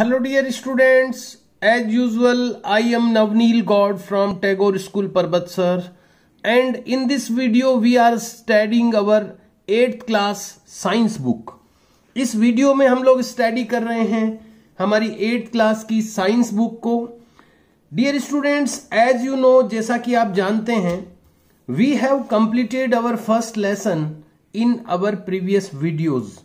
hello dear students as usual I am Navneel Gaud from Tagore school Parbatsar and in this video we are studying our eighth class science book इस वीडियो में हम लोग study कर रहे हैं हमारी एट्थ क्लास की साइंस बुक को dear students as you know जैसा कि आप जानते हैं we have completed our first lesson in our previous videos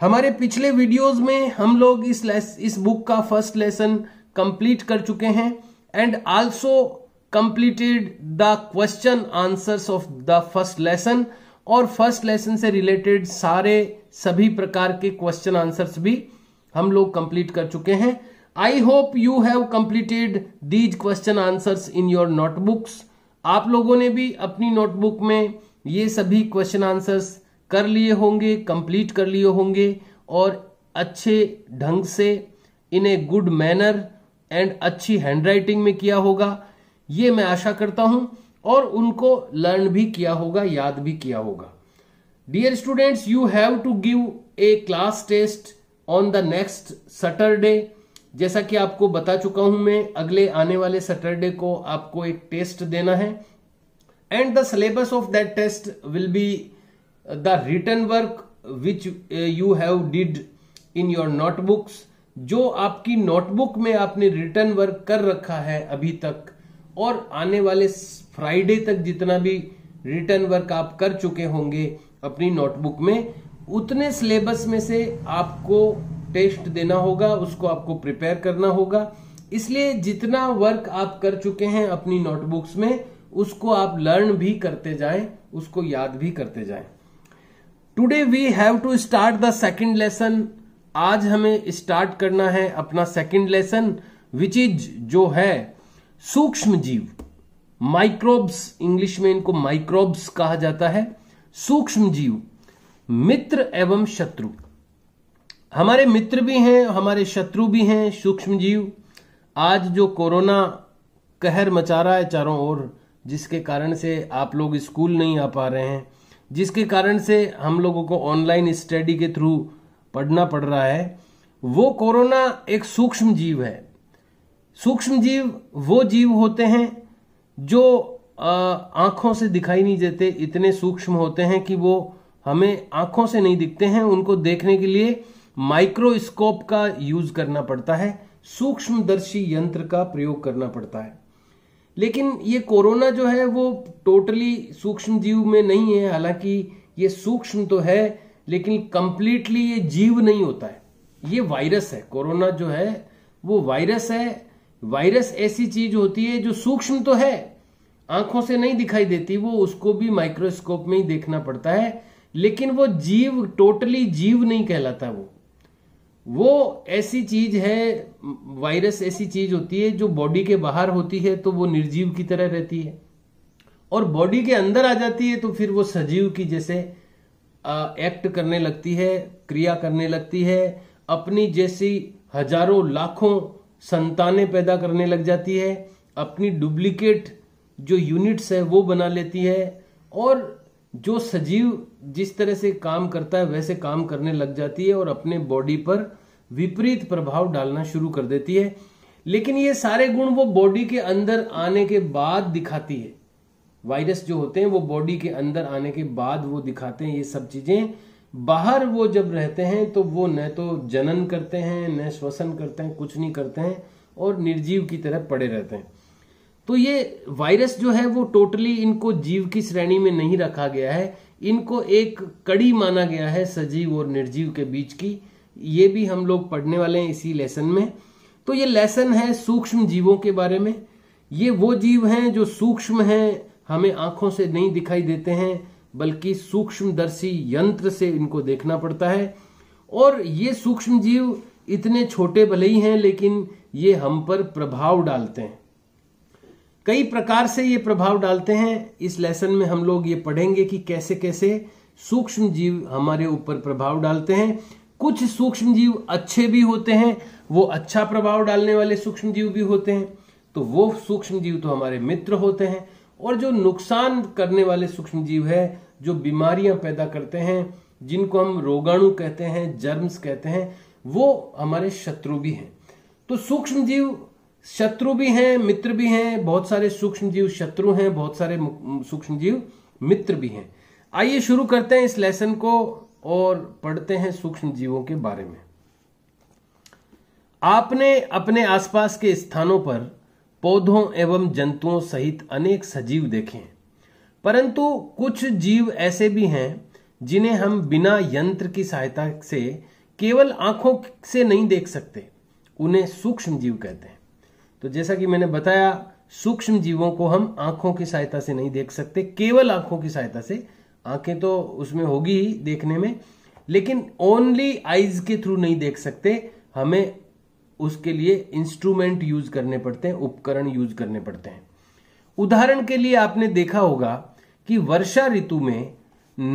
हमारे पिछले वीडियोस में हम लोग इस इस बुक का फर्स्ट लेसन कंप्लीट कर चुके हैं and also completed the question answers of the first lesson और फर्स्ट लेसन से रिलेटेड सारे सभी प्रकार के क्वेश्चन आंसर्स भी हम लोग कंप्लीट कर चुके हैं I hope you have completed these question answers in your notebooks आप लोगों ने भी अपनी नोटबुक में ये सभी क्वेश्चन आंसर्स कर लिए होंगे कंप्लीट कर लिए होंगे और अच्छे ढंग से in a good manner and अच्छी हैंडराइटिंग में किया होगा ये मैं आशा करता हूं और उनको लर्न भी किया होगा याद भी किया होगा dear students you have to give a class test on the next Saturday जैसा कि आपको बता चुका हूं मैं अगले आने वाले सैटरडे को आपको एक टेस्ट देना है and the syllabus of that test will be the written work which you have did in your notebooks जो आपकी नोटबुक में आपने रिटर्न वर्क कर रखा है अभी तक और आने वाले फ्राइडे तक जितना भी रिटर्न वर्क आप कर चुके होंगे अपनी नोटबुक में उतने सिलेबस में से आपको टेस्ट देना होगा उसको आपको प्रिपेयर करना होगा इसलिए जितना वर्क आप कर चुके हैं अपनी नोटबुक्स में उसको आप लर्न भी करते जाएं उसको याद भी करते जाएं today we have to start the second lesson आज हमें स्टार्ट करना है अपना सेकंड लेसन विच इज जो है सूक्ष्म जीव माइक्रोब्स इंग्लिश में इनको माइक्रोब्स कहा जाता है सूक्ष्म जीव मित्र एवं शत्रु हमारे मित्र भी हैं हमारे शत्रु भी हैं सूक्ष्म जीव आज जो कोरोना कहर मचा रहा है चारों ओर जिसके कारण से आप लोग स्कूल नहीं आ पा रहे हैं जिसके कारण से हम लोगों को ऑनलाइन स्टडी के थ्रू पढ़ना पड़ रहा है वो कोरोना एक सूक्ष्म जीव है सूक्ष्म जीव वो जीव होते हैं जो आंखों से दिखाई नहीं देते इतने सूक्ष्म होते हैं कि वो हमें आंखों से नहीं दिखते हैं उनको देखने के लिए माइक्रोस्कोप का यूज करना पड़ता है सूक्ष्मदर्शी यंत्र का प्रयोग करना पड़ता है लेकिन ये कोरोना जो है वो टोटली सूक्ष्म जीव में नहीं है हालांकि ये सूक्ष्म तो है लेकिन कंप्लीटली ये जीव नहीं होता है ये वायरस है कोरोना जो है वो वायरस है वायरस ऐसी चीज होती है जो सूक्ष्म तो है आंखों से नहीं दिखाई देती वो उसको भी माइक्रोस्कोप में ही देखना पड़ता है लेकिन वो जीव टोटली जीव नहीं कहलाता वो वो ऐसी चीज है वायरस ऐसी चीज होती है जो बॉडी के बाहर होती है तो वो निर्जीव की तरह रहती है और बॉडी के अंदर आ जाती है तो फिर वो सजीव की जैसे आ, एक्ट करने लगती है क्रिया करने लगती है अपनी जैसी हजारों लाखों संतानें पैदा करने लग जाती है अपनी डुप्लीकेट जो यूनिट्स है वो बना लेती है और जो सजीव जिस तरह से काम करता है वैसे काम करने लग जाती है और अपने बॉडी पर विपरीत प्रभाव डालना शुरू कर देती है लेकिन ये सारे गुण वो बॉडी के अंदर आने के बाद दिखाती है वायरस जो होते हैं वो बॉडी के अंदर आने के बाद वो दिखाते हैं ये सब चीजें बाहर वो जब रहते हैं तो वो न तो जनन करते हैं न श्वसन करते हैं कुछ नहीं करते हैं और निर्जीव की तरह पड़े रहते हैं तो ये वायरस जो है वो टोटली इनको जीव की श्रेणी में नहीं रखा गया है इनको एक कड़ी माना गया है सजीव और निर्जीव के बीच की ये भी हम लोग पढ़ने वाले हैं इसी लेसन में तो ये लेसन है सूक्ष्म जीवों के बारे में ये वो जीव हैं जो सूक्ष्म हैं हमें आंखों से नहीं दिखाई देते हैं बल्कि सूक्ष्मदर्शी यंत्र से इनको देखना पड़ता है और ये सूक्ष्म जीव इतने छोटे भले ही हैं लेकिन ये हम पर प्रभाव डालते हैं कई प्रकार से ये प्रभाव डालते हैं इस लेसन में हम लोग ये पढ़ेंगे कि कैसे कैसे सूक्ष्म जीव हमारे ऊपर प्रभाव डालते हैं कुछ सूक्ष्म जीव अच्छे भी होते हैं वो अच्छा प्रभाव डालने वाले सूक्ष्म जीव भी होते हैं तो वो सूक्ष्म जीव तो हमारे मित्र होते हैं और जो नुकसान करने वाले सूक्ष्म जीव है जो बीमारियां पैदा करते हैं जिनको हम रोगाणु कहते हैं जर्म्स कहते हैं वो हमारे शत्रु भी हैं तो सूक्ष्म जीव शत्रु भी हैं मित्र भी हैं बहुत सारे सूक्ष्म जीव शत्रु हैं बहुत सारे सूक्ष्म जीव मित्र भी हैं आइए शुरू करते हैं इस लेसन को और पढ़ते हैं सूक्ष्म जीवों के बारे में आपने अपने आसपास के स्थानों पर पौधों एवं जंतुओं सहित अनेक सजीव देखे हैं परंतु कुछ जीव ऐसे भी हैं जिन्हें हम बिना यंत्र की सहायता से केवल आंखों से नहीं देख सकते उन्हें सूक्ष्म जीव कहते हैं तो जैसा कि मैंने बताया सूक्ष्म जीवों को हम आंखों की सहायता से नहीं देख सकते केवल आंखों की सहायता से आंखें तो उसमें होगी ही देखने में लेकिन ओनली आईज के थ्रू नहीं देख सकते हमें उसके लिए इंस्ट्रूमेंट यूज करने पड़ते हैं उपकरण यूज करने पड़ते हैं उदाहरण के लिए आपने देखा होगा कि वर्षा ऋतु में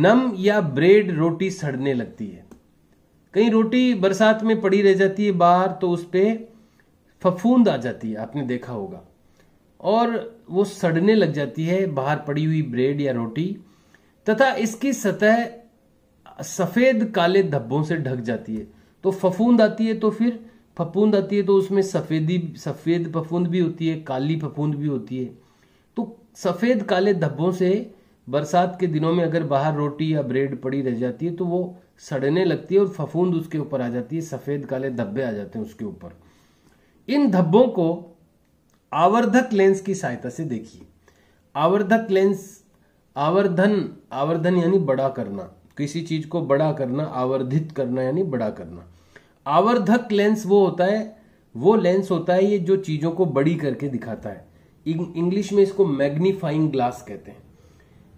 नम या ब्रेड रोटी सड़ने लगती है कहीं रोटी बरसात में पड़ी रह जाती है बाहर तो उस पर फफूंद आ जाती है आपने देखा होगा और वो सड़ने लग जाती है बाहर पड़ी हुई ब्रेड या रोटी तथा इसकी सतह सफेद काले धब्बों से ढक जाती है तो फफूंद आती है तो फिर फफूंद आती है तो उसमें सफेदी सफेद फफूंद भी होती है काली फफूंद भी होती है तो सफेद काले धब्बों से बरसात के दिनों में अगर बाहर रोटी या ब्रेड पड़ी रह जाती है तो वो सड़ने लगती है और फफूंद उसके ऊपर आ जाती है सफेद काले धब्बे आ जाते हैं उसके ऊपर इन धब्बों को आवर्धक लेंस की सहायता से देखिए आवर्धक लेंस आवर्धन आवर्धन यानी बड़ा करना किसी चीज को बड़ा करना आवर्धित करना यानी बड़ा करना आवर्धक लेंस वो होता है वो लेंस होता है ये जो चीजों को बड़ी करके दिखाता है इंग्लिश में इसको मैग्नीफाइंग ग्लास कहते हैं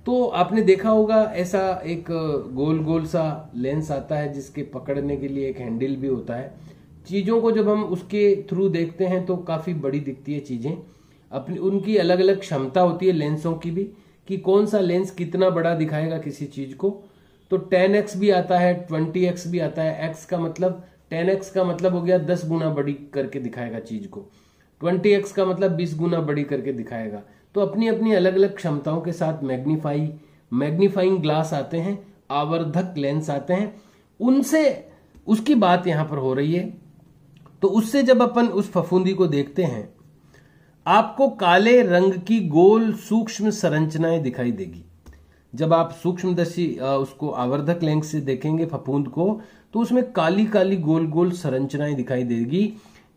तो आपने देखा होगा ऐसा एक गोल गोल सा लेंस आता है जिसके पकड़ने के लिए एक हैंडल भी होता है चीज़ों को जब हम उसके थ्रू देखते हैं तो काफ़ी बड़ी दिखती है चीज़ें अपनी उनकी अलग अलग क्षमता होती है लेंसों की भी कि कौन सा लेंस कितना बड़ा दिखाएगा किसी चीज़ को तो टेन एक्स भी आता है ट्वेंटी एक्स भी आता है एक्स का मतलब टेन एक्स का मतलब हो गया दस गुना बड़ी करके दिखाएगा चीज़ को ट्वेंटी एक्स का मतलब बीस गुना बड़ी करके दिखाएगा तो अपनी अपनी अलग अलग क्षमताओं के साथ मैग्नीफाई मैग्नीफाइंग ग्लास आते हैं आवर्धक लेंस आते हैं उनसे उसकी बात यहाँ पर हो रही है तो उससे जब अपन उस फफूंदी को देखते हैं आपको काले रंग की गोल सूक्ष्म संरचनाएं दिखाई देगी जब आप सूक्ष्मदर्शी उसको आवर्धक लेंस से देखेंगे फफूंद को तो उसमें काली काली गोल गोल संरचनाएं दिखाई देगी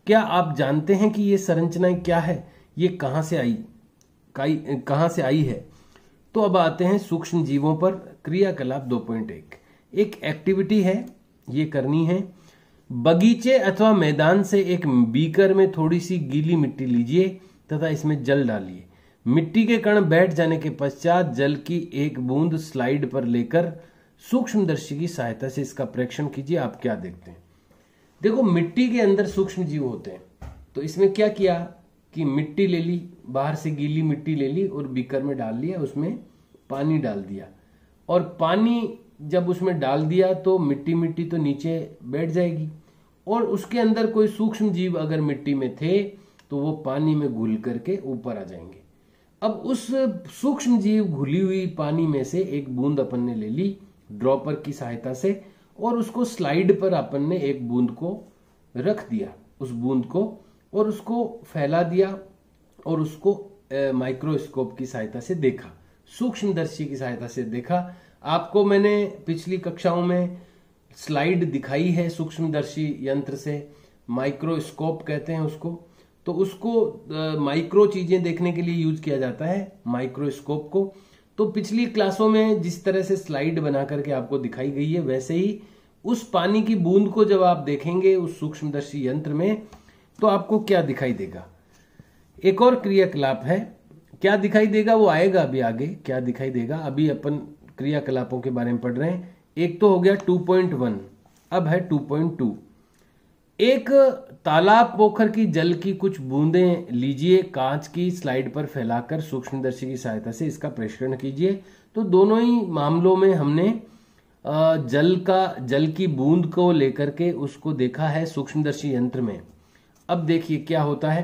क्या आप जानते हैं कि ये संरचनाएं क्या है ये कहां से आई कहां से आई है तो अब आते हैं सूक्ष्म जीवों पर क्रियाकलाप 2.1 एक एक्टिविटी है ये करनी है बगीचे अथवा मैदान से एक बीकर में थोड़ी सी गीली मिट्टी लीजिए तथा इसमें जल डालिए मिट्टी के कण बैठ जाने के पश्चात जल की एक बूंद स्लाइड पर लेकर सूक्ष्मदर्शी की सहायता से इसका प्रेक्षण कीजिए आप क्या देखते हैं देखो मिट्टी के अंदर सूक्ष्म जीव होते हैं तो इसमें क्या किया कि मिट्टी ले ली बाहर से गीली मिट्टी ले ली और बीकर में डाल लिया उसमें पानी डाल दिया और पानी जब उसमें डाल दिया तो मिट्टी मिट्टी तो नीचे बैठ जाएगी और उसके अंदर कोई सूक्ष्म जीव अगर मिट्टी में थे तो वो पानी में घुल करके ऊपर आ जाएंगे अब उस सूक्ष्म जीव घुली हुई पानी में से एक बूंद अपन ने ले ली ड्रॉपर की सहायता से और उसको स्लाइड पर अपन ने एक बूंद को रख दिया उस बूंद को और उसको फैला दिया और उसको माइक्रोस्कोप की सहायता से देखा सूक्ष्मदर्शी की सहायता से देखा आपको मैंने पिछली कक्षाओं में स्लाइड दिखाई है सूक्ष्मदर्शी यंत्र से माइक्रोस्कोप कहते हैं उसको तो उसको माइक्रो चीजें देखने के लिए यूज किया जाता है माइक्रोस्कोप को तो पिछली क्लासों में जिस तरह से स्लाइड बना करके आपको दिखाई गई है वैसे ही उस पानी की बूंद को जब आप देखेंगे उस सूक्ष्मदर्शी यंत्र में तो आपको क्या दिखाई देगा एक और क्रियाकलाप है क्या दिखाई देगा वो आएगा अभी आगे क्या दिखाई देगा अभी अपन क्रियाकलापों के बारे में पढ़ रहे हैं एक तो हो गया 2.1 अब है 2.2 एक तालाब पोखर की जल की कुछ बूंदें लीजिए कांच की स्लाइड पर फैलाकर सूक्ष्मदर्शी की सहायता से इसका प्रेषण कीजिए तो दोनों ही मामलों में हमने जल का जल की बूंद को लेकर के उसको देखा है सूक्ष्मदर्शी यंत्र में अब देखिए क्या होता है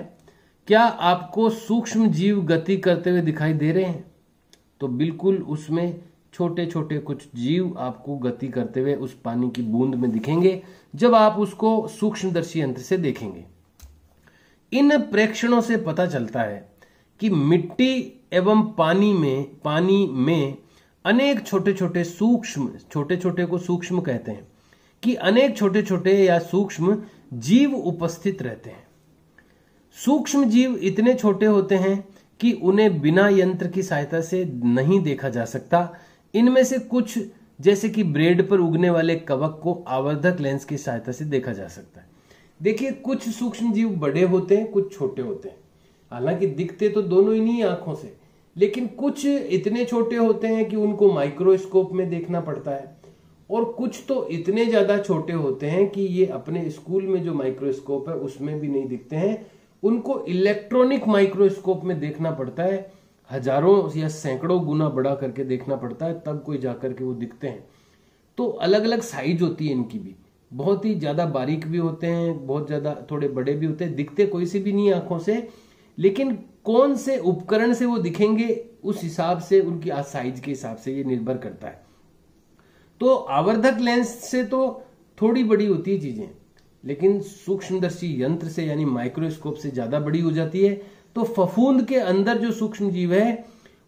क्या आपको सूक्ष्म जीव गति करते हुए दिखाई दे रहे हैं तो बिल्कुल उसमें छोटे छोटे कुछ जीव आपको गति करते हुए उस पानी की बूंद में दिखेंगे जब आप उसको सूक्ष्मदर्शी यंत्र से देखेंगे इन प्रेक्षणों से पता चलता है कि मिट्टी एवं पानी में पानी में अनेक छोटे छोटे सूक्ष्म छोटे छोटे को सूक्ष्म कहते हैं कि अनेक छोटे छोटे या सूक्ष्म जीव उपस्थित रहते हैं सूक्ष्म जीव इतने छोटे होते हैं कि उन्हें बिना यंत्र की सहायता से नहीं देखा जा सकता इनमें से कुछ जैसे कि ब्रेड पर उगने वाले कवक को आवर्धक लेंस की सहायता से देखा जा सकता है देखिए कुछ सूक्ष्म जीव बड़े होते हैं कुछ छोटे होते हैं हालांकि दिखते तो दोनों ही नहीं आंखों से लेकिन कुछ इतने छोटे होते हैं कि उनको माइक्रोस्कोप में देखना पड़ता है और कुछ तो इतने ज़्यादा छोटे होते हैं कि ये अपने स्कूल में जो माइक्रोस्कोप है उसमें भी नहीं दिखते हैं उनको इलेक्ट्रॉनिक माइक्रोस्कोप में देखना पड़ता है हजारों या सैकड़ों गुना बड़ा करके देखना पड़ता है तब कोई जाकर के वो दिखते हैं तो अलग अलग साइज होती है इनकी भी बहुत ही ज़्यादा बारीक भी होते हैं बहुत ज़्यादा थोड़े बड़े भी होते हैं दिखते कोई से भी नहीं आंखों से लेकिन कौन से उपकरण से वो दिखेंगे उस हिसाब से उनकी साइज के हिसाब से ये निर्भर करता है तो आवर्धक लेंस से तो थोड़ी बड़ी होती है चीज़ें लेकिन सूक्ष्मदर्शी यंत्र से यानी माइक्रोस्कोप से ज़्यादा बड़ी हो जाती है तो फफूंद के अंदर जो सूक्ष्म जीव है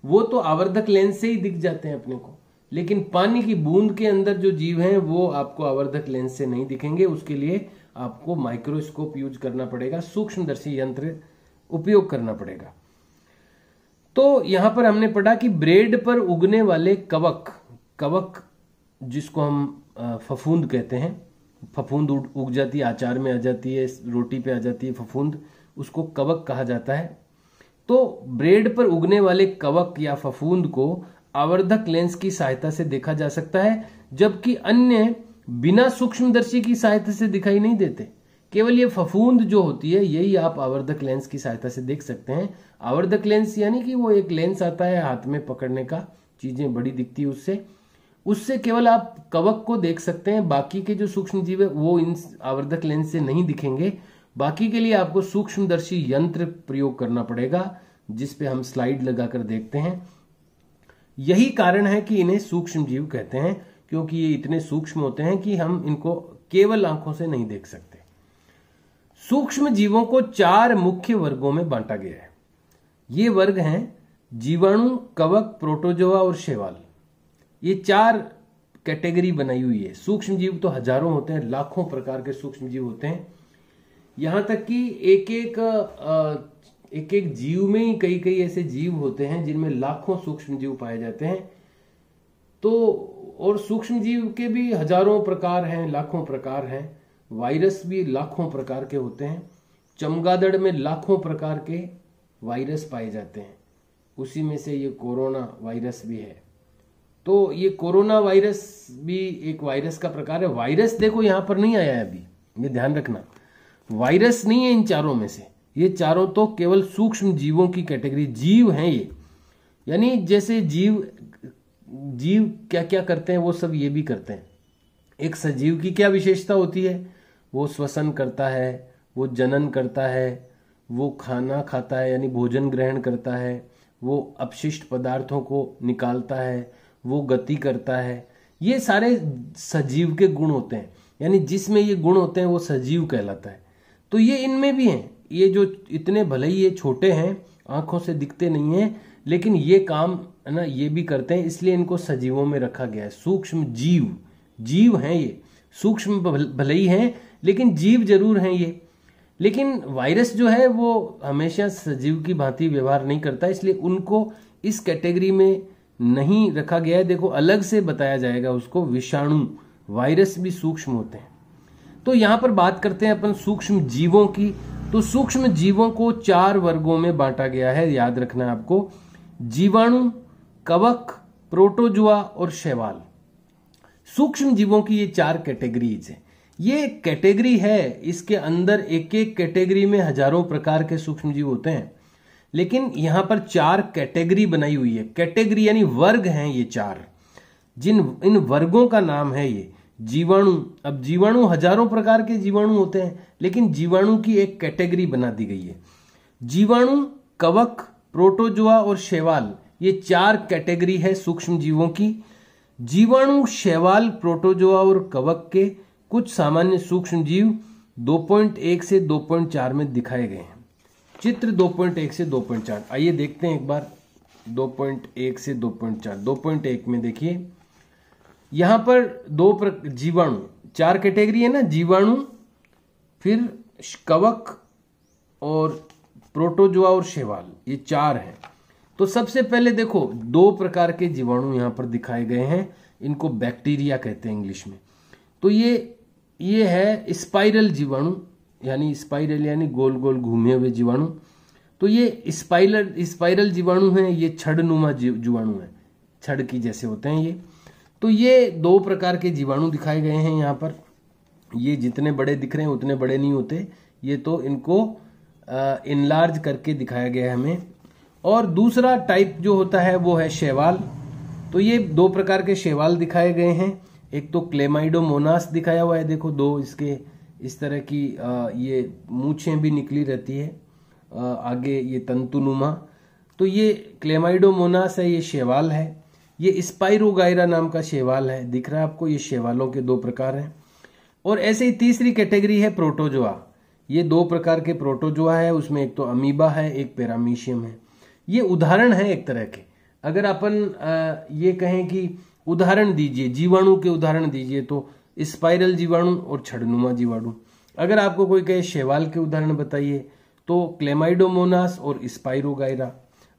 वो तो आवर्धक लेंस से ही दिख जाते हैं अपने को लेकिन पानी की बूंद के अंदर जो जीव हैं वो आपको आवर्धक लेंस से नहीं दिखेंगे उसके लिए आपको माइक्रोस्कोप यूज करना पड़ेगा सूक्ष्मदर्शी यंत्र उपयोग करना पड़ेगा तो यहां पर हमने पढ़ा कि ब्रेड पर उगने वाले कवक कवक जिसको हम फफूंद कहते हैं फफूंद उग जाती है आचार में आ जाती है रोटी पे आ जाती है फफूंद उसको कवक कहा जाता है तो ब्रेड पर उगने वाले कवक या फफूंद को आवर्धक लेंस की सहायता से देखा जा सकता है जबकि अन्य बिना सूक्ष्मदर्शी की सहायता से दिखाई नहीं देते केवल ये फफूंद जो होती है यही आप आवर्धक लेंस की सहायता से देख सकते हैं आवर्धक लेंस यानी कि वो एक लेंस आता है हाथ में पकड़ने का चीजें बड़ी दिखती है उससे उससे केवल आप कवक को देख सकते हैं बाकी के जो सूक्ष्म जीव है वो इन आवर्धक लेंस से नहीं दिखेंगे बाकी के लिए आपको सूक्ष्मदर्शी यंत्र प्रयोग करना पड़ेगा जिस पे हम स्लाइड लगाकर देखते हैं यही कारण है कि इन्हें सूक्ष्म जीव कहते हैं क्योंकि ये इतने सूक्ष्म होते हैं कि हम इनको केवल आंखों से नहीं देख सकते सूक्ष्म जीवों को चार मुख्य वर्गों में बांटा गया है ये वर्ग हैं जीवाणु कवक प्रोटोजोआ और शेवाल ये चार कैटेगरी बनाई हुई है सूक्ष्म जीव तो हजारों होते हैं लाखों प्रकार के सूक्ष्म जीव होते हैं यहाँ तक कि एक एक एक एक जीव में ही कई कई ऐसे जीव होते हैं जिनमें लाखों सूक्ष्म जीव पाए जाते हैं तो और सूक्ष्म जीव के भी हजारों प्रकार हैं लाखों प्रकार हैं वायरस भी लाखों प्रकार के होते हैं चमगादड़ में लाखों प्रकार के वायरस पाए जाते हैं उसी में से ये कोरोना वायरस भी है तो ये कोरोना वायरस भी एक वायरस का प्रकार है वायरस देखो यहाँ पर नहीं आया है अभी ये ध्यान रखना वायरस नहीं है इन चारों में से ये चारों तो केवल सूक्ष्म जीवों की कैटेगरी जीव हैं ये यानी जैसे जीव जीव क्या क्या करते हैं वो सब ये भी करते हैं एक सजीव की क्या विशेषता होती है वो श्वसन करता है वो जनन करता है वो खाना खाता है यानी भोजन ग्रहण करता है वो अपशिष्ट पदार्थों को निकालता है वो गति करता है ये सारे सजीव के गुण होते हैं यानी जिसमें ये गुण होते हैं वो सजीव कहलाता है तो ये इनमें भी हैं ये जो इतने भले ही ये छोटे हैं आँखों से दिखते नहीं हैं लेकिन ये काम है ना ये भी करते हैं इसलिए इनको सजीवों में रखा गया है सूक्ष्म जीव जीव हैं ये सूक्ष्म भले ही हैं लेकिन जीव जरूर हैं ये लेकिन वायरस जो है वो हमेशा सजीव की भांति व्यवहार नहीं करता इसलिए उनको इस कैटेगरी में नहीं रखा गया है देखो अलग से बताया जाएगा उसको विषाणु वायरस भी सूक्ष्म होते हैं तो यहां पर बात करते हैं अपन सूक्ष्म जीवों की तो सूक्ष्म जीवों को चार वर्गों में बांटा गया है याद रखना आपको जीवाणु कवक प्रोटोजुआ और शैवाल सूक्ष्म जीवों की ये चार कैटेगरीज हैं ये कैटेगरी है इसके अंदर एक एक कैटेगरी में हजारों प्रकार के सूक्ष्म जीव होते हैं लेकिन यहां पर चार कैटेगरी बनाई हुई है कैटेगरी यानी वर्ग हैं ये चार जिन इन वर्गों का नाम है ये जीवाणु अब जीवाणु हजारों प्रकार के जीवाणु होते हैं लेकिन जीवाणु की एक कैटेगरी बना दी गई है जीवाणु कवक प्रोटोजोआ और शैवाल ये चार कैटेगरी है सूक्ष्म जीवों की जीवाणु शैवाल प्रोटोजोआ और कवक के कुछ सामान्य सूक्ष्म जीव 2.1 से 2.4 में दिखाए गए हैं चित्र 2.1 से 2.4 आइए देखते हैं एक बार 2.1 से 2.4 2.1 में देखिए यहाँ पर दो जीवाणु चार कैटेगरी है ना जीवाणु फिर कवक और प्रोटोजुआ और शेवाल ये चार हैं तो सबसे पहले देखो दो प्रकार के जीवाणु यहाँ पर दिखाए गए हैं इनको बैक्टीरिया कहते हैं इंग्लिश में तो ये ये है स्पाइरल जीवाणु यानी स्पाइरल यानी गोल गोल घूमे हुए जीवाणु तो ये स्पाइरल स्पाइरल जीवाणु है ये छड़नुमा जीवाणु है छड़ की जैसे होते हैं ये तो ये दो प्रकार के जीवाणु दिखाए गए हैं यहाँ पर ये जितने बड़े दिख रहे हैं उतने बड़े नहीं होते ये तो इनको इनलार्ज करके दिखाया गया है हमें और दूसरा टाइप जो होता है वो है शेवाल तो ये दो प्रकार के शेवाल दिखाए गए हैं एक तो क्लेमाइडोमोनास दिखाया हुआ है देखो दो इसके इस तरह की ये मूछें भी निकली रहती है आगे ये तंतुनुमा तो ये क्लेमाइडोमोनास है ये शेवाल है ये स्पायरोगायरा नाम का शेवाल है दिख रहा है आपको ये शेवालों के दो प्रकार हैं और ऐसे ही तीसरी कैटेगरी है प्रोटोजोआ ये दो प्रकार के प्रोटोजोआ है उसमें एक तो अमीबा है एक पेरामीशियम है ये उदाहरण है एक तरह के अगर अपन ये कहें कि उदाहरण दीजिए जीवाणु के उदाहरण दीजिए तो स्पाइरल जीवाणु और छड़नुमा जीवाणु अगर आपको कोई कहे शेवाल के उदाहरण बताइए तो क्लेमाइडोमोनास और स्पाइरोगायरा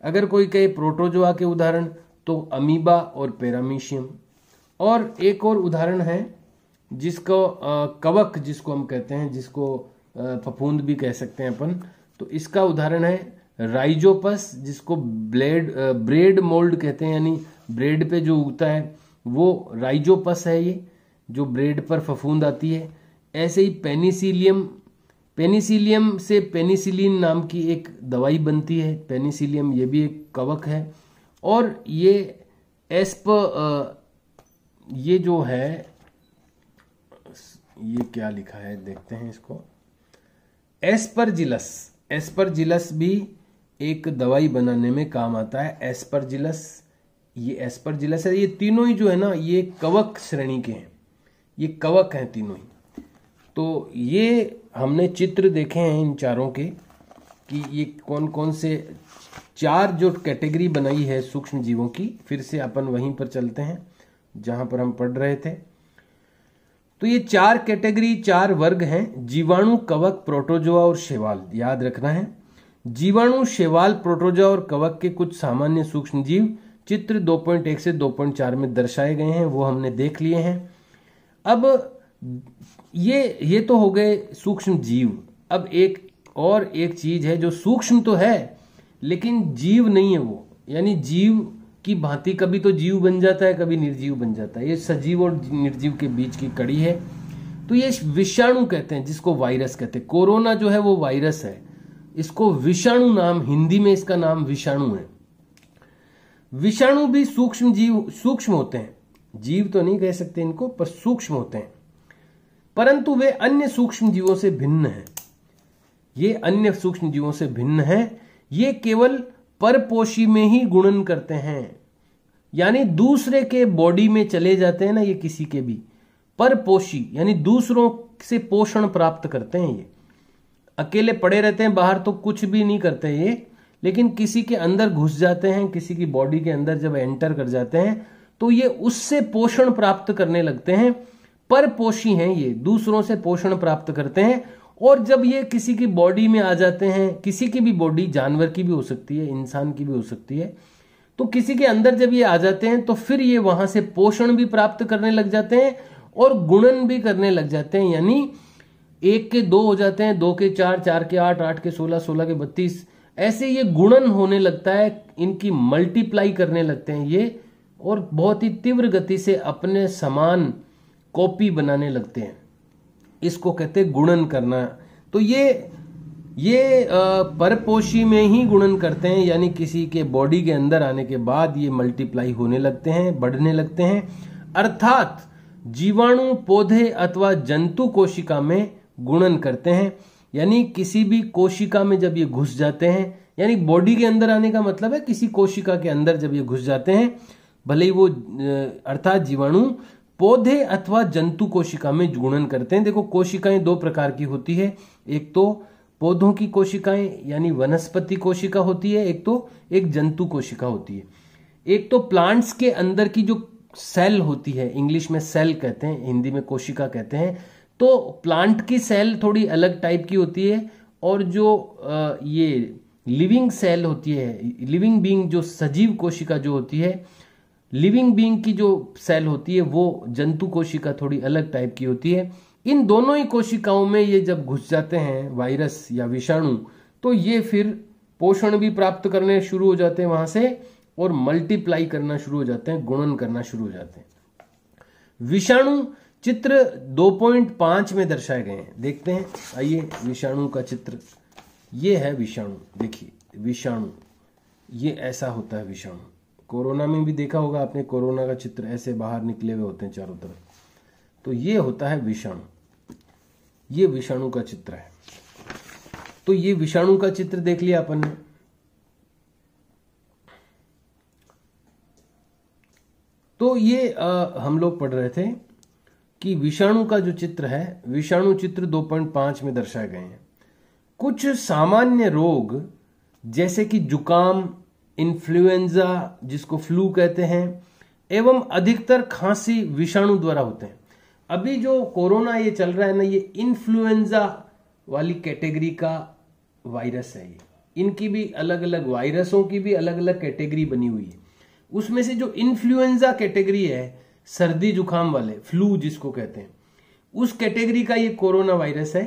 अगर कोई कहे प्रोटोजोआ के उदाहरण तो अमीबा और पैरामीशियम और एक और उदाहरण है जिसको कवक जिसको हम कहते हैं जिसको फफूंद भी कह सकते हैं अपन तो इसका उदाहरण है राइजोपस जिसको ब्लेड ब्रेड मोल्ड कहते हैं यानी ब्रेड पे जो उगता है वो राइजोपस है ये जो ब्रेड पर फफूंद आती है ऐसे ही पेनिसिलियम पेनिसिलियम से पेनिसिलिन नाम की एक दवाई बनती है पेनिसिलियम ये भी एक कवक है और ये एस्प ये जो है ये क्या लिखा है देखते हैं इसको एस्परजिलस एस्परजिलस भी एक दवाई बनाने में काम आता है एस्परजिलस ये एस्परजिलस है ये तीनों ही जो है ना ये कवक श्रेणी के हैं ये कवक हैं तीनों ही तो ये हमने चित्र देखे हैं इन चारों के कि ये कौन कौन से चार जो कैटेगरी बनाई है सूक्ष्म जीवों की फिर से अपन वहीं पर चलते हैं जहां पर हम पढ़ रहे थे तो ये चार कैटेगरी चार वर्ग हैं जीवाणु कवक प्रोटोजोआ और शेवाल याद रखना है जीवाणु शेवाल प्रोटोजोआ और कवक के कुछ सामान्य सूक्ष्म जीव चित्र 2.1 से 2.4 में दर्शाए गए हैं वो हमने देख लिए हैं अब ये ये तो हो गए सूक्ष्म जीव अब एक और एक चीज है जो सूक्ष्म तो है लेकिन जीव नहीं है वो यानी जीव की भांति कभी तो जीव बन जाता है कभी निर्जीव बन जाता है ये सजीव और निर्जीव के बीच की कड़ी है तो ये विषाणु कहते हैं जिसको वायरस कहते हैं कोरोना जो है वो वायरस है इसको विषाणु नाम हिंदी में इसका नाम विषाणु है विषाणु भी सूक्ष्म जीव सूक्ष्म होते हैं जीव तो नहीं कह सकते इनको पर सूक्ष्म होते हैं परंतु वे अन्य सूक्ष्म जीवों से भिन्न है ये अन्य सूक्ष्म जीवों से भिन्न है ये केवल परपोशी में ही गुणन करते हैं यानी दूसरे के बॉडी में चले जाते हैं ना ये किसी के भी परपोशी यानी दूसरों से पोषण प्राप्त करते हैं ये अकेले पड़े रहते हैं बाहर तो कुछ भी नहीं करते ये लेकिन किसी के अंदर घुस जाते हैं किसी की बॉडी के अंदर जब एंटर कर जाते हैं तो ये उससे पोषण प्राप्त करने लगते हैं परपोषी हैं ये दूसरों से पोषण प्राप्त करते हैं और जब ये किसी की बॉडी में आ जाते हैं किसी की भी बॉडी जानवर की भी हो सकती है इंसान की भी हो सकती है तो किसी के अंदर जब ये आ जाते हैं तो फिर ये वहां से पोषण भी प्राप्त करने लग जाते हैं और गुणन भी करने लग जाते हैं यानी एक के दो हो जाते हैं दो के चार चार के आठ आठ के सोलह सोलह के बत्तीस ऐसे ये गुणन होने लगता है इनकी मल्टीप्लाई करने लगते हैं ये और बहुत ही तीव्र गति से अपने समान कॉपी बनाने लगते हैं इसको कहते गुणन करना तो ये ये परपोषी में ही गुणन करते हैं यानी किसी के बॉडी के अंदर आने के बाद ये मल्टीप्लाई होने लगते हैं बढ़ने लगते हैं अर्थात जीवाणु पौधे अथवा जंतु कोशिका में गुणन करते हैं यानी किसी भी कोशिका में जब ये घुस जाते हैं यानी बॉडी के अंदर आने का मतलब है किसी कोशिका के अंदर जब ये घुस जाते हैं भले ही वो अर्थात जीवाणु पौधे अथवा जंतु कोशिका में जुड़न करते हैं देखो कोशिकाएं दो प्रकार की होती है एक तो पौधों की कोशिकाएं यानी वनस्पति कोशिका होती है एक तो एक जंतु कोशिका होती है एक तो प्लांट्स के अंदर की जो सेल होती है इंग्लिश में सेल कहते हैं हिंदी में कोशिका कहते हैं तो प्लांट की सेल थोड़ी अलग टाइप की होती है और जो ये लिविंग सेल होती है लिविंग बींग जो सजीव कोशिका जो होती है लिविंग बींग की जो सेल होती है वो जंतु कोशिका थोड़ी अलग टाइप की होती है इन दोनों ही कोशिकाओं में ये जब घुस जाते हैं वायरस या विषाणु तो ये फिर पोषण भी प्राप्त करने शुरू हो जाते हैं वहां से और मल्टीप्लाई करना शुरू हो जाते हैं गुणन करना शुरू हो जाते हैं विषाणु चित्र 2.5 में दर्शाए गए हैं देखते हैं आइए विषाणु का चित्र ये है विषाणु देखिए विषाणु ये ऐसा होता है विषाणु कोरोना में भी देखा होगा आपने कोरोना का चित्र ऐसे बाहर निकले हुए होते हैं चारों तरफ तो ये होता है विषाणु ये विषाणु का चित्र है तो ये विषाणु का चित्र देख लिया अपन ने तो ये आ, हम लोग पढ़ रहे थे कि विषाणु का जो चित्र है विषाणु चित्र 2.5 में दर्शाए गए हैं कुछ सामान्य रोग जैसे कि जुकाम इन्फ्लुएंजा जिसको फ्लू कहते हैं एवं अधिकतर खांसी विषाणु द्वारा होते हैं अभी जो कोरोना ये चल रहा है ना ये इन्फ्लुएंजा वाली कैटेगरी का वायरस है ये इनकी भी अलग अलग वायरसों की भी अलग अलग कैटेगरी बनी हुई है उसमें से जो इन्फ्लुएंजा कैटेगरी है सर्दी जुकाम वाले फ्लू जिसको कहते हैं उस कैटेगरी का ये कोरोना वायरस है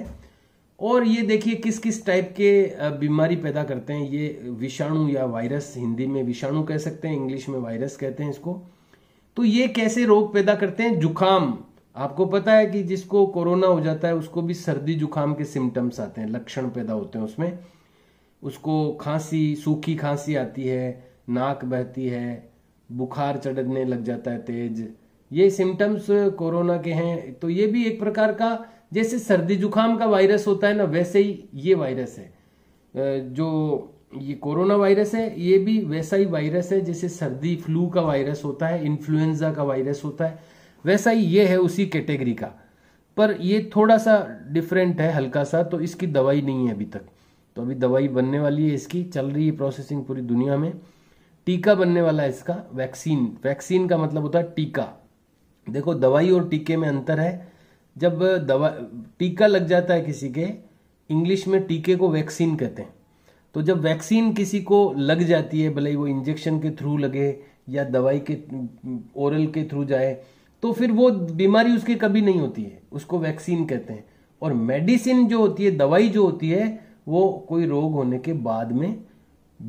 और ये देखिए किस किस टाइप के बीमारी पैदा करते हैं ये विषाणु या वायरस हिंदी में विषाणु कह सकते हैं इंग्लिश में वायरस कहते हैं इसको तो ये कैसे रोग पैदा करते हैं जुखाम आपको पता है कि जिसको कोरोना हो जाता है उसको भी सर्दी जुखाम के सिम्टम्स आते हैं लक्षण पैदा होते हैं उसमें उसको खांसी सूखी खांसी आती है नाक बहती है बुखार चढ़ने लग जाता है तेज ये सिम्टम्स कोरोना के हैं तो ये भी एक प्रकार का जैसे सर्दी जुकाम का वायरस होता है ना वैसे ही ये वायरस है जो ये कोरोना वायरस है ये भी वैसा ही वायरस है जैसे सर्दी फ्लू का वायरस होता है इन्फ्लुएंजा का वायरस होता है वैसा ही ये है उसी कैटेगरी का पर ये थोड़ा सा डिफरेंट है हल्का सा तो इसकी दवाई नहीं है अभी तक तो अभी दवाई बनने वाली है इसकी चल रही है प्रोसेसिंग पूरी दुनिया में टीका बनने वाला है इसका वैक्सीन वैक्सीन का मतलब होता है टीका देखो दवाई और टीके में अंतर है जब दवा टीका लग जाता है किसी के इंग्लिश में टीके को वैक्सीन कहते हैं तो जब वैक्सीन किसी को लग जाती है भले ही वो इंजेक्शन के थ्रू लगे या दवाई के ओरल के थ्रू जाए तो फिर वो बीमारी उसके कभी नहीं होती है उसको वैक्सीन कहते हैं और मेडिसिन जो होती है दवाई जो होती है वो कोई रोग होने के बाद में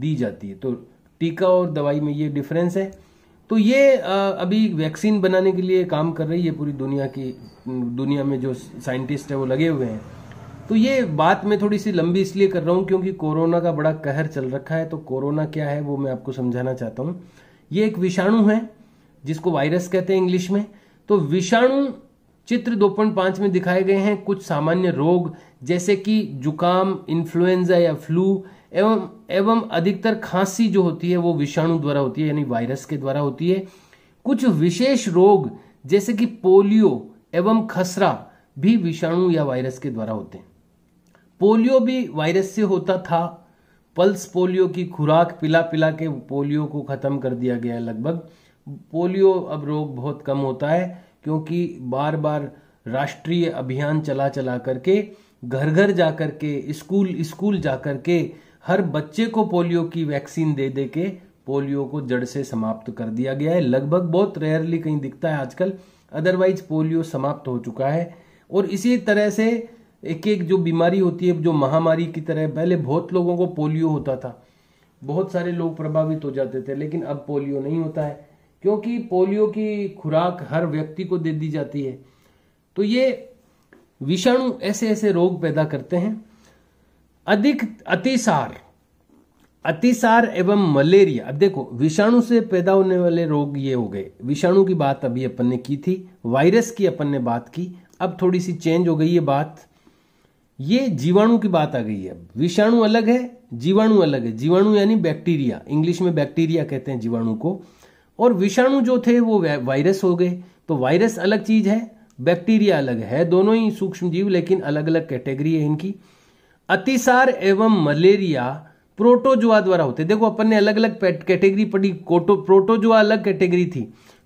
दी जाती है तो टीका और दवाई में ये डिफरेंस है तो ये अभी वैक्सीन बनाने के लिए काम कर रही है पूरी दुनिया की दुनिया में जो साइंटिस्ट है वो लगे हुए हैं तो ये बात मैं थोड़ी सी लंबी इसलिए कर रहा हूँ क्योंकि कोरोना का बड़ा कहर चल रखा है तो कोरोना क्या है वो मैं आपको समझाना चाहता हूँ ये एक विषाणु है जिसको वायरस कहते हैं इंग्लिश में तो विषाणु चित्र दो में दिखाए गए हैं कुछ सामान्य रोग जैसे कि जुकाम इन्फ्लुएंजा या फ्लू एवं एवं अधिकतर खांसी जो होती है वो विषाणु द्वारा होती है यानी वायरस के द्वारा होती है कुछ विशेष रोग जैसे कि पोलियो एवं खसरा भी विषाणु या वायरस के द्वारा होते हैं पोलियो भी वायरस से होता था पल्स पोलियो की खुराक पिला पिला के पोलियो को ख़त्म कर दिया गया है लगभग पोलियो अब रोग बहुत कम होता है क्योंकि बार बार राष्ट्रीय अभियान चला चला करके घर घर जा करके के स्कूल स्कूल जा के हर बच्चे को पोलियो की वैक्सीन दे दे के पोलियो को जड़ से समाप्त कर दिया गया है लगभग बहुत रेयरली कहीं दिखता है आजकल अदरवाइज पोलियो समाप्त हो चुका है और इसी तरह से एक एक जो बीमारी होती है जो महामारी की तरह पहले बहुत लोगों को पोलियो होता था बहुत सारे लोग प्रभावित हो जाते थे लेकिन अब पोलियो नहीं होता है क्योंकि पोलियो की खुराक हर व्यक्ति को दे दी जाती है तो ये विषाणु ऐसे ऐसे रोग पैदा करते हैं अधिक अतिसार अतिसार एवं मलेरिया अब देखो विषाणु से पैदा होने वाले रोग ये हो गए विषाणु की बात अभी अपन ने की थी वायरस की अपन ने बात की अब थोड़ी सी चेंज हो गई है बात ये जीवाणु की बात आ गई है विषाणु अलग है जीवाणु अलग है जीवाणु यानी बैक्टीरिया इंग्लिश में बैक्टीरिया कहते हैं जीवाणु को और विषाणु जो थे वो वायरस हो गए तो वायरस अलग चीज है बैक्टीरिया अलग है दोनों ही सूक्ष्म जीव लेकिन अलग अलग कैटेगरी है इनकी अतिसार एवं मलेरिया प्रोटोजुआ द्वारा होते देखो अपन ने अलग अलग कैटेगरी पढ़ी कोटो प्रोटोजुआ अलग कैटेगरी थी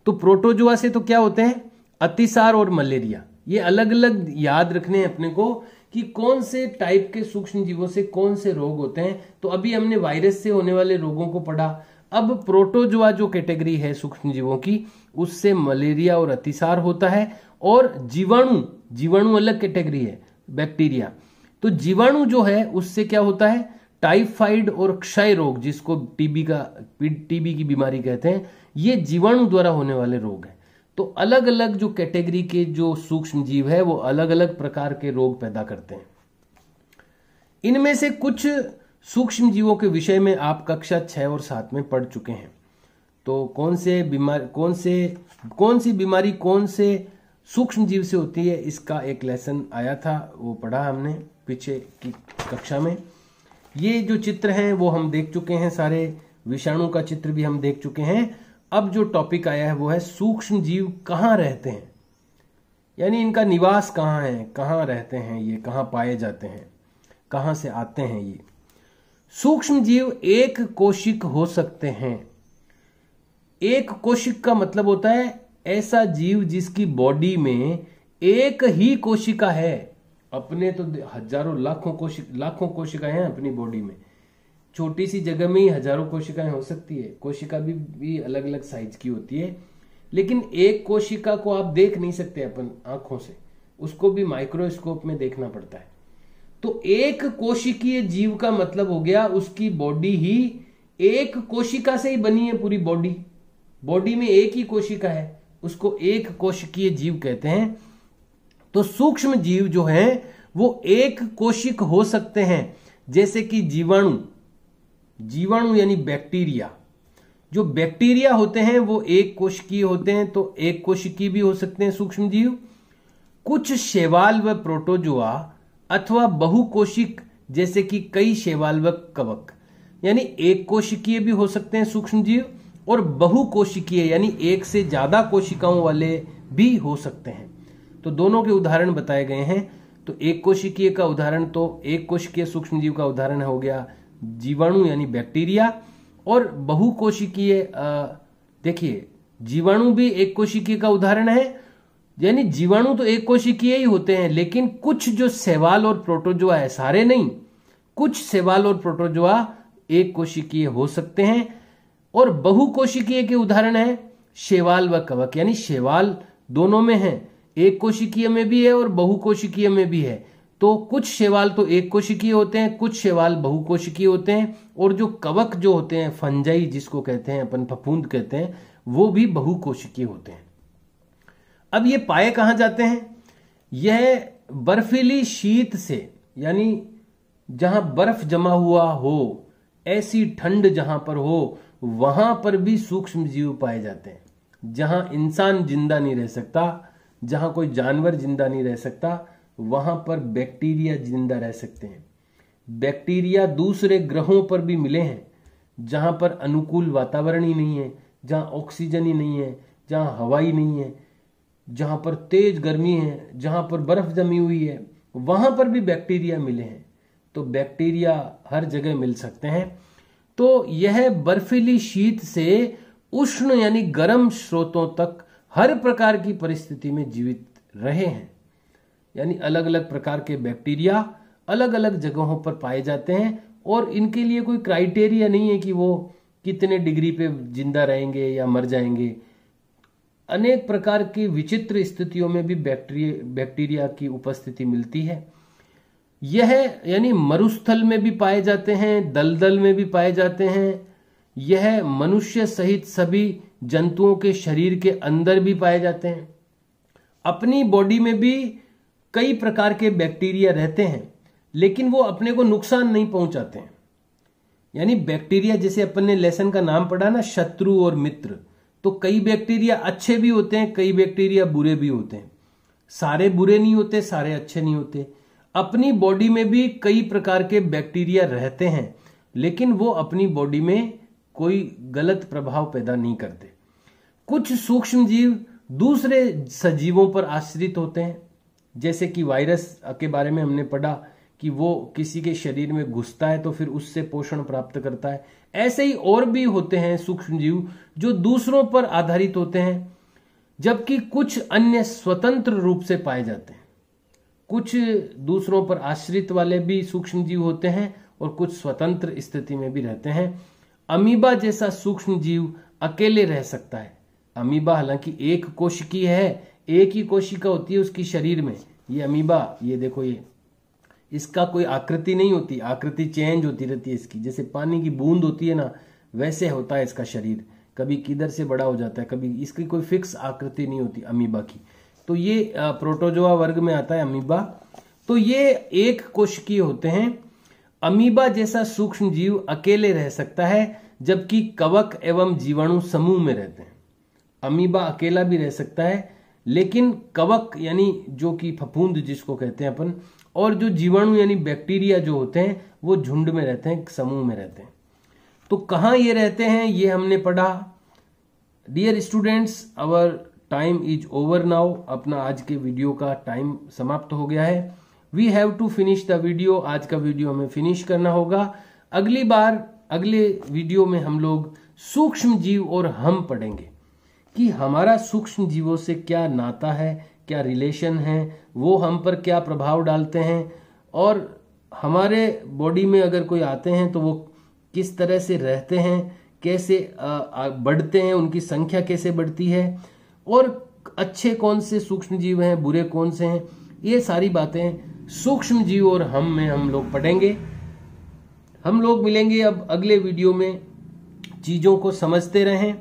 तो प्रोटोजुआ से तो क्या होते हैं अतिसार और मलेरिया ये अलग अलग याद रखने हैं अपने को कि कौन से टाइप के सूक्ष्म जीवों से कौन से रोग होते हैं तो अभी हमने वायरस से होने वाले रोगों को पढ़ा अब प्रोटोजुआ जो कैटेगरी है सूक्ष्म जीवों की उससे मलेरिया और अतिसार होता है और जीवाणु जीवाणु अलग कैटेगरी है बैक्टीरिया तो जीवाणु जो है उससे क्या होता है टाइफाइड और क्षय रोग जिसको टीबी का टीबी की बीमारी कहते हैं ये जीवाणु द्वारा होने वाले रोग है तो अलग अलग जो कैटेगरी के जो सूक्ष्म जीव है वो अलग अलग प्रकार के रोग पैदा करते हैं इनमें से कुछ सूक्ष्म जीवों के विषय में आप कक्षा छह और सात में पढ़ चुके हैं तो कौन से बीमार कौन से कौन सी बीमारी कौन से सूक्ष्म जीव से होती है इसका एक लेसन आया था वो पढ़ा हमने पीछे की कक्षा में ये जो चित्र हैं वो हम देख चुके हैं सारे विषाणु का चित्र भी हम देख चुके हैं अब जो टॉपिक आया है वो है सूक्ष्म जीव कहाँ रहते हैं यानी इनका निवास कहाँ है कहाँ रहते हैं ये कहाँ पाए जाते हैं कहाँ से आते हैं ये सूक्ष्म जीव एक कोशिक हो सकते हैं एक कोशिक का मतलब होता है ऐसा जीव जिसकी बॉडी में एक ही कोशिका है अपने तो हजारों लाखों कोशिक लाखों कोशिकाएं हैं अपनी बॉडी में छोटी सी जगह में ही हजारों कोशिकाएं हो सकती है कोशिका भी, भी अलग अलग साइज की होती है लेकिन एक कोशिका को आप देख नहीं सकते अपन आंखों से उसको भी माइक्रोस्कोप में देखना पड़ता है तो एक कोशिकीय जीव का मतलब हो गया उसकी बॉडी ही एक कोशिका से ही बनी है पूरी बॉडी बॉडी में एक ही कोशिका है उसको एक कोशिकीय जीव कहते हैं तो सूक्ष्म जीव जो हैं वो एक कोशिक हो सकते हैं जैसे कि जीवाणु जीवाणु यानी बैक्टीरिया जो बैक्टीरिया होते हैं वो एक कोशिकीय होते हैं तो एक कोशिकीय भी हो सकते हैं सूक्ष्म जीव कुछ शेवाल व प्रोटोजोआ अथवा बहुकोशिक जैसे कि कई शेवाल व कवक यानी एक कोशिकीय भी हो सकते हैं सूक्ष्म जीव और बहुकोशिकीय यानी एक से ज्यादा कोशिकाओं वाले भी हो सकते हैं तो दोनों के उदाहरण बताए गए हैं तो एक कोशिकीय का उदाहरण तो एक कोशिकीय सूक्ष्म जीव का उदाहरण हो गया जीवाणु यानी बैक्टीरिया और बहुकोशिकीय देखिए जीवाणु भी एक कोशिकीय का उदाहरण है यानी जीवाणु तो एक कोशिकीय ही होते हैं लेकिन कुछ जो सेवाल और प्रोटोजोआ है सारे नहीं कुछ सेवाल और प्रोटोजोआ एक कोशिकीय हो सकते हैं और बहुकोशिकीय के उदाहरण है शेवाल व कवक यानी शेवाल दोनों में है एक कोशिकीय में भी है और बहुकोशिकीय में भी है तो कुछ शैवाल तो एक कोशिकीय होते हैं कुछ शैवाल बहुकोशिकीय होते हैं और जो कवक जो होते हैं फंजाई जिसको कहते हैं अपन फफूंद कहते हैं वो भी बहुकोशिकीय होते हैं अब ये पाए कहां जाते हैं यह बर्फीली शीत से यानी जहां बर्फ जमा हुआ हो ऐसी ठंड जहां पर हो वहां पर भी सूक्ष्म जीव पाए जाते हैं जहां इंसान जिंदा नहीं रह सकता जहाँ कोई जानवर जिंदा नहीं रह सकता वहाँ पर बैक्टीरिया जिंदा रह सकते हैं बैक्टीरिया दूसरे ग्रहों पर भी मिले हैं जहाँ पर अनुकूल वातावरण ही नहीं है जहाँ ऑक्सीजन ही नहीं है जहाँ हवा ही नहीं है जहाँ पर तेज गर्मी है जहाँ पर बर्फ जमी हुई है वहाँ पर भी बैक्टीरिया मिले हैं तो बैक्टीरिया हर जगह मिल सकते हैं तो यह बर्फीली शीत से उष्ण यानी गर्म स्रोतों तक हर प्रकार की परिस्थिति में जीवित रहे हैं यानी अलग अलग प्रकार के बैक्टीरिया अलग अलग जगहों पर पाए जाते हैं और इनके लिए कोई क्राइटेरिया नहीं है कि वो कितने डिग्री पे जिंदा रहेंगे या मर जाएंगे अनेक प्रकार की विचित्र स्थितियों में भी बैक्टीरिया बैक्टीरिया की उपस्थिति मिलती है यह यानी मरुस्थल में भी पाए जाते हैं दलदल में भी पाए जाते हैं यह मनुष्य सहित सभी जंतुओं के शरीर के अंदर भी पाए जाते हैं अपनी बॉडी में भी कई प्रकार के बैक्टीरिया रहते हैं लेकिन वो अपने को नुकसान नहीं पहुंचाते हैं यानी बैक्टीरिया जैसे अपन ने लेसन का नाम पढ़ा ना शत्रु और मित्र तो कई बैक्टीरिया अच्छे भी होते हैं कई बैक्टीरिया बुरे भी होते हैं सारे बुरे नहीं होते सारे अच्छे नहीं होते अपनी बॉडी में भी कई प्रकार के बैक्टीरिया रहते हैं लेकिन वो अपनी बॉडी में कोई गलत प्रभाव पैदा नहीं करते कुछ सूक्ष्म जीव दूसरे सजीवों पर आश्रित होते हैं जैसे कि वायरस के बारे में हमने पढ़ा कि वो किसी के शरीर में घुसता है तो फिर उससे पोषण प्राप्त करता है ऐसे ही और भी होते हैं सूक्ष्म जीव जो दूसरों पर आधारित होते हैं जबकि कुछ अन्य स्वतंत्र रूप से पाए जाते हैं कुछ दूसरों पर आश्रित वाले भी सूक्ष्म जीव होते हैं और कुछ स्वतंत्र स्थिति में भी रहते हैं अमीबा जैसा सूक्ष्म जीव अकेले रह सकता है अमीबा हालांकि एक कोशिकी है एक ही कोशिका होती है उसकी शरीर में ये अमीबा ये देखो ये इसका कोई आकृति नहीं होती आकृति चेंज होती रहती है इसकी जैसे पानी की बूंद होती है ना वैसे होता है इसका शरीर कभी किधर से बड़ा हो जाता है कभी इसकी कोई फिक्स आकृति नहीं होती अमीबा की तो ये प्रोटोजोआ वर्ग में आता है अमीबा तो ये एक कोशिकीय होते हैं अमीबा जैसा सूक्ष्म जीव अकेले रह सकता है जबकि कवक एवं जीवाणु समूह में रहते हैं अमीबा अकेला भी रह सकता है लेकिन कवक यानी जो कि फफूंद जिसको कहते हैं अपन और जो जीवाणु यानी बैक्टीरिया जो होते हैं वो झुंड में रहते हैं समूह में रहते हैं तो कहाँ ये रहते हैं ये हमने पढ़ा dear students our time is over now अपना आज के वीडियो का टाइम समाप्त हो गया है we have to finish the video आज का वीडियो हमें फिनिश करना होगा अगली बार अगले वीडियो में हम लोग सूक्ष्म जीव और हम पढ़ेंगे कि हमारा सूक्ष्म जीवों से क्या नाता है क्या रिलेशन है वो हम पर क्या प्रभाव डालते हैं और हमारे बॉडी में अगर कोई आते हैं तो वो किस तरह से रहते हैं कैसे बढ़ते हैं उनकी संख्या कैसे बढ़ती है और अच्छे कौन से सूक्ष्म जीव हैं बुरे कौन से हैं ये सारी बातें सूक्ष्म जीव और हम में हम लोग पढ़ेंगे हम लोग मिलेंगे अब अगले वीडियो में चीज़ों को समझते रहें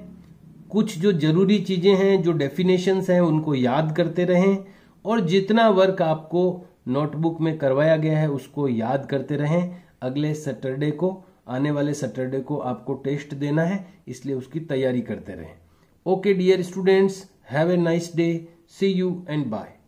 कुछ जो जरूरी चीज़ें हैं जो डेफिनेशंस हैं उनको याद करते रहें और जितना वर्क आपको नोटबुक में करवाया गया है उसको याद करते रहें अगले सैटरडे को आने वाले सैटरडे को आपको टेस्ट देना है इसलिए उसकी तैयारी करते रहें okay dear students have a nice day see you and bye